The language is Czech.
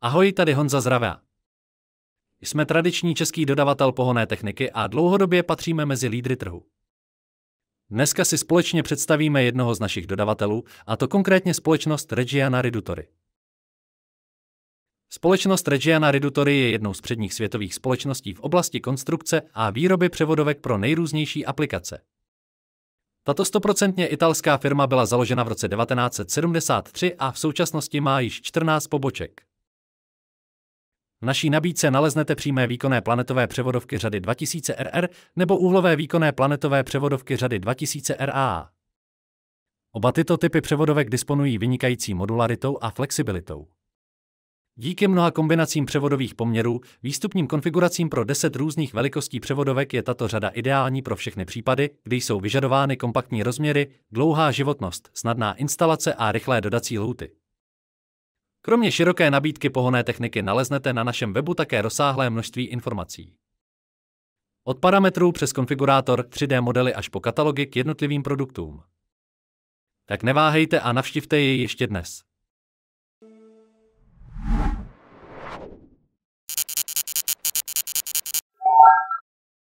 Ahoj, tady Honza Zravá. Jsme tradiční český dodavatel pohoné techniky a dlouhodobě patříme mezi lídry trhu. Dneska si společně představíme jednoho z našich dodavatelů, a to konkrétně společnost Regiana Ridutory. Společnost Regiana Redutory je jednou z předních světových společností v oblasti konstrukce a výroby převodovek pro nejrůznější aplikace. Tato stoprocentně italská firma byla založena v roce 1973 a v současnosti má již 14 poboček. V naší nabídce naleznete přímé výkonné planetové převodovky řady 2000 RR nebo úhlové výkonné planetové převodovky řady 2000 RA. Oba tyto typy převodovek disponují vynikající modularitou a flexibilitou. Díky mnoha kombinacím převodových poměrů, výstupním konfiguracím pro 10 různých velikostí převodovek je tato řada ideální pro všechny případy, kdy jsou vyžadovány kompaktní rozměry, dlouhá životnost, snadná instalace a rychlé dodací lhuty. Kromě široké nabídky pohonné techniky naleznete na našem webu také rozsáhlé množství informací. Od parametrů přes konfigurátor, 3D modely až po katalogy k jednotlivým produktům. Tak neváhejte a navštivte jej ještě dnes.